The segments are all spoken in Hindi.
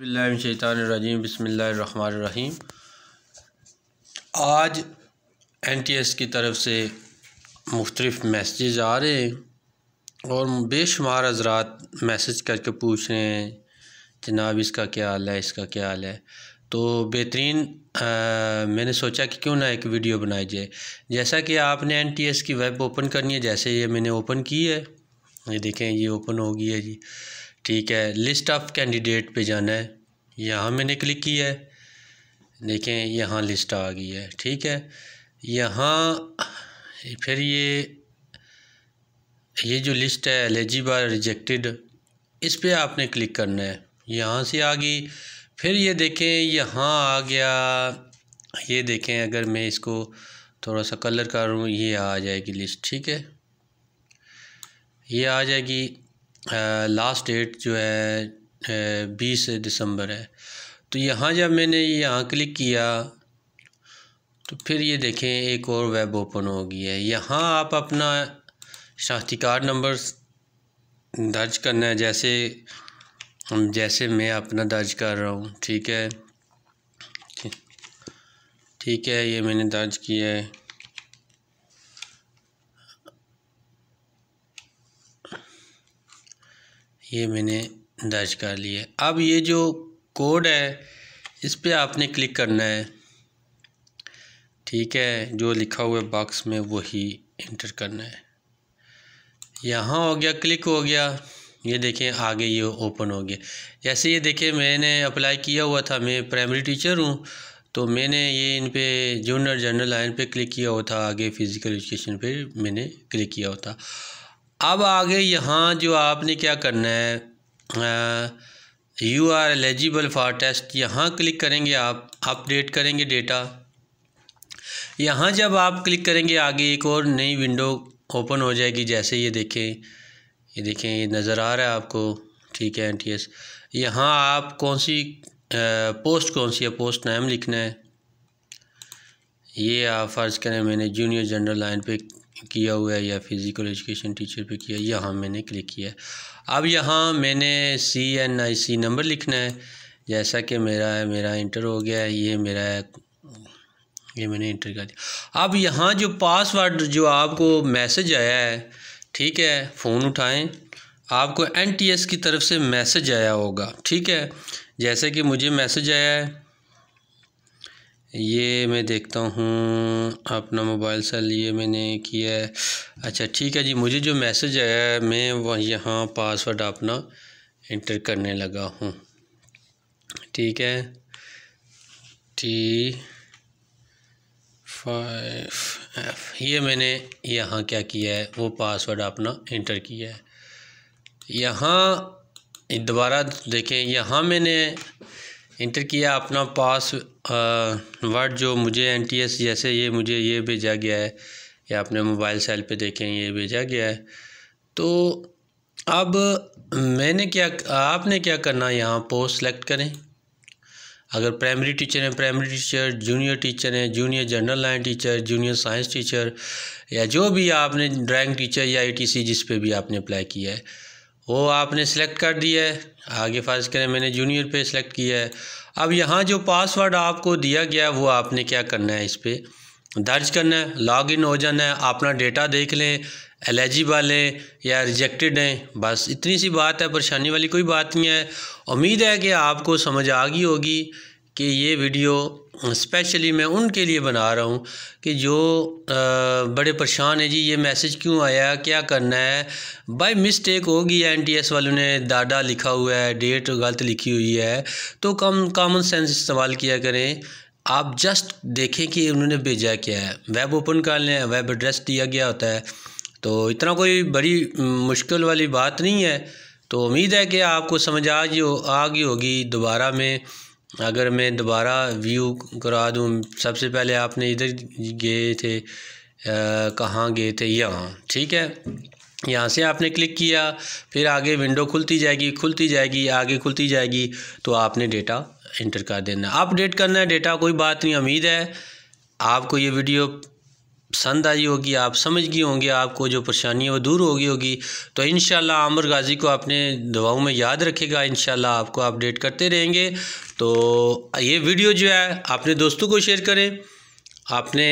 शैतानरजीम बसमीम आज एन टी एस की तरफ से मुख्तलिफ मैसेज आ रहे हैं और बेशुमार हजरात मैसेज करके पूछ रहे हैं जनाब इसका क्या हाल है इसका क्या हाल है तो बेहतरीन मैंने सोचा कि क्यों ना एक वीडियो बनाई जाए जैसा कि आपने एन टी एस की वेब ओपन करनी है जैसे ये मैंने ओपन की है ये देखें ये ओपन हो गई है जी ठीक है लिस्ट ऑफ कैंडिडेट पे जाना है यहाँ मैंने क्लिक किया है देखें यहाँ लिस्ट आ गई है ठीक है यहाँ फिर ये ये जो लिस्ट है एलिजिबल रिजेक्टेड इस पर आपने क्लिक करना है यहाँ से आ गई फिर ये देखें यहाँ आ गया ये देखें अगर मैं इसको थोड़ा सा कलर करूँ ये आ जाएगी लिस्ट ठीक है ये आ जाएगी लास्ट डेट जो है बीस दिसंबर है तो यहाँ जब मैंने यहाँ क्लिक किया तो फिर ये देखें एक और वेब ओपन हो गई है यहाँ आप अपना शाख्ती कार्ड नंबर दर्ज करना है जैसे जैसे मैं अपना दर्ज कर रहा हूँ ठीक है ठीक है ये मैंने दर्ज किया है ये मैंने दर्ज कर लिया अब ये जो कोड है इस पर आपने क्लिक करना है ठीक है जो लिखा हुआ बॉक्स में वही इंटर करना है यहाँ हो गया क्लिक हो गया ये देखें आगे ये ओपन हो गया जैसे ये देखें मैंने अप्लाई किया हुआ था मैं प्राइमरी टीचर हूँ तो मैंने ये इन पे जूनियर जनरल लाइन पे क्लिक किया हुआ था आगे फ़िज़िकल एजुकेशन पे मैंने क्लिक किया हुआ था अब आगे यहाँ जो आपने क्या करना है you are eligible for test यहाँ क्लिक करेंगे आप अपडेट करेंगे डेटा यहाँ जब आप क्लिक करेंगे आगे एक और नई विंडो ओपन हो जाएगी जैसे ये देखें ये देखें ये नज़र आ रहा है आपको ठीक है एन टी एस यहाँ आप कौन सी पोस्ट कौन सी है पोस्ट नाम लिखना है ये आप फ़र्ज़ करें मैंने जूनियर जनरल लाइन पे किया हुआ है या फ़िज़िकल एजुकेशन टीचर पे किया यहाँ मैंने क्लिक किया है अब यहाँ मैंने सी एन आई सी नंबर लिखना है जैसा कि मेरा है मेरा इंटर हो गया है ये मेरा है ये मैंने इंटर कर दिया अब यहाँ जो पासवर्ड जो आपको मैसेज आया है ठीक है फ़ोन उठाएं आपको एन टी एस की तरफ से मैसेज आया होगा ठीक है जैसे कि मुझे मैसेज आया है ये मैं देखता हूँ अपना मोबाइल से लिए मैंने किया है अच्छा ठीक है जी मुझे जो मैसेज आया है मैं वह यहाँ पासवर्ड अपना इंटर करने लगा हूँ ठीक है टी फाइव एफ ये मैंने यहाँ क्या किया है वो पासवर्ड अपना इंटर किया है यहाँ दोबारा देखें यहाँ मैंने इंटर किया अपना पास वर्ड जो मुझे एन टी एस जैसे ये मुझे ये भेजा गया है या अपने मोबाइल सेल पे देखें ये भेजा गया है तो अब मैंने क्या आपने क्या करना यहाँ पोस्ट सेलेक्ट करें अगर प्राइमरी टीचर हैं प्राइमरी टीचर जूनियर टीचर हैं junior general line teacher junior science teacher या जो भी आपने ड्राइंग टीचर या ए टी सी जिस पे भी आपने अप्लाई किया है वो आपने सेलेक्ट कर दिया है आगे फ़र्ज़ करें मैंने जूनियर पे सेलेक्ट किया है अब यहाँ जो पासवर्ड आपको दिया गया है वो आपने क्या करना है इस पर दर्ज करना है लॉग इन हो जाना है अपना डेटा देख लें एलिजिबल हैं या रिजेक्टेड हैं बस इतनी सी बात है परेशानी वाली कोई बात नहीं है उम्मीद है कि आपको समझ आ गई होगी कि ये वीडियो स्पेशली मैं उनके लिए बना रहा हूँ कि जो आ, बड़े परेशान है जी ये मैसेज क्यों आया क्या करना है बाय मिस्टेक होगी एन टी एस वालों ने डाटा लिखा हुआ है डेट गलत लिखी हुई है तो कम कॉमन सेंस इस्तेमाल किया करें आप जस्ट देखें कि उन्होंने भेजा क्या है वेब ओपन कर लें वेब एड्रेस दिया गया होता है तो इतना कोई बड़ी मुश्किल वाली बात नहीं है तो उम्मीद है कि आपको समझ आ गई होगी दोबारा में अगर मैं दोबारा व्यू करा दूँ सबसे पहले आपने इधर गए थे कहाँ गए थे यहाँ ठीक है यहाँ से आपने क्लिक किया फिर आगे विंडो खुलती जाएगी खुलती जाएगी आगे खुलती जाएगी तो आपने डेटा इंटर कर देना अपडेट करना है डेटा कोई बात नहीं उम्मीद है आपको ये वीडियो पसंद आई होगी आप समझ गए होंगे आपको जो परेशानी है वो दूर होगी होगी तो इन आमर गाजी को अपने दवाओं में याद रखेगा इन आपको अपडेट करते रहेंगे तो ये वीडियो जो है अपने दोस्तों को शेयर करें आपने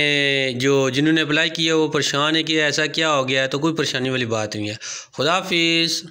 जो जिन्होंने अप्लाई किया वो परेशान है कि ऐसा क्या हो गया है तो कोई परेशानी वाली बात नहीं है खुदाफिज़